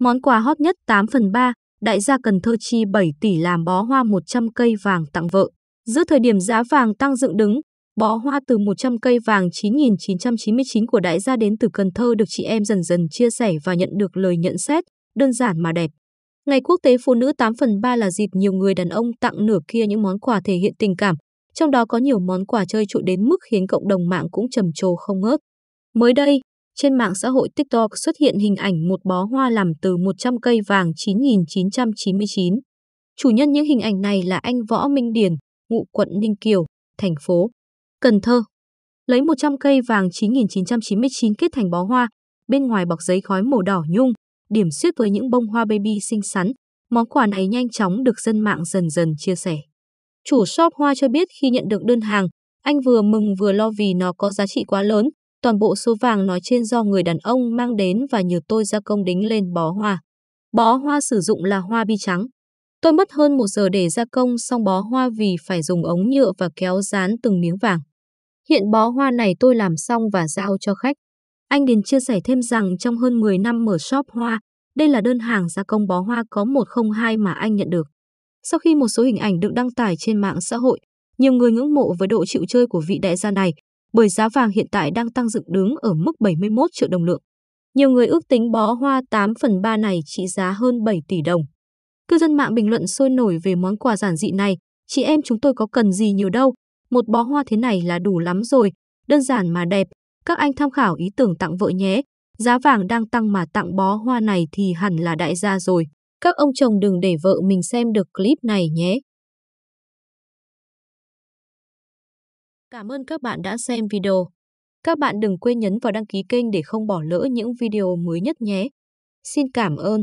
Món quà hot nhất 8 phần 3, đại gia Cần Thơ chi 7 tỷ làm bó hoa 100 cây vàng tặng vợ. Giữa thời điểm giá vàng tăng dựng đứng, bó hoa từ 100 cây vàng 9.999 của đại gia đến từ Cần Thơ được chị em dần dần chia sẻ và nhận được lời nhận xét, đơn giản mà đẹp. Ngày Quốc tế Phụ nữ 8 phần 3 là dịp nhiều người đàn ông tặng nửa kia những món quà thể hiện tình cảm, trong đó có nhiều món quà chơi trụ đến mức khiến cộng đồng mạng cũng trầm trồ không ngớt. Mới đây, trên mạng xã hội TikTok xuất hiện hình ảnh một bó hoa làm từ 100 cây vàng 9999. Chủ nhân những hình ảnh này là anh Võ Minh Điền, ngụ quận Ninh Kiều, thành phố Cần Thơ. Lấy 100 cây vàng 9999 kết thành bó hoa, bên ngoài bọc giấy khói màu đỏ nhung, điểm xuyết với những bông hoa baby xinh xắn, món quà này nhanh chóng được dân mạng dần dần chia sẻ. Chủ shop hoa cho biết khi nhận được đơn hàng, anh vừa mừng vừa lo vì nó có giá trị quá lớn, Toàn bộ số vàng nói trên do người đàn ông mang đến và nhờ tôi gia công đính lên bó hoa. Bó hoa sử dụng là hoa bi trắng. Tôi mất hơn một giờ để gia công xong bó hoa vì phải dùng ống nhựa và kéo dán từng miếng vàng. Hiện bó hoa này tôi làm xong và giao cho khách. Anh Điền chia sẻ thêm rằng trong hơn 10 năm mở shop hoa, đây là đơn hàng gia công bó hoa có 102 mà anh nhận được. Sau khi một số hình ảnh được đăng tải trên mạng xã hội, nhiều người ngưỡng mộ với độ chịu chơi của vị đại gia này bởi giá vàng hiện tại đang tăng dựng đứng ở mức 71 triệu đồng lượng. Nhiều người ước tính bó hoa 8 phần 3 này trị giá hơn 7 tỷ đồng. Cư dân mạng bình luận sôi nổi về món quà giản dị này, chị em chúng tôi có cần gì nhiều đâu, một bó hoa thế này là đủ lắm rồi, đơn giản mà đẹp, các anh tham khảo ý tưởng tặng vợ nhé, giá vàng đang tăng mà tặng bó hoa này thì hẳn là đại gia rồi. Các ông chồng đừng để vợ mình xem được clip này nhé. Cảm ơn các bạn đã xem video. Các bạn đừng quên nhấn vào đăng ký kênh để không bỏ lỡ những video mới nhất nhé. Xin cảm ơn.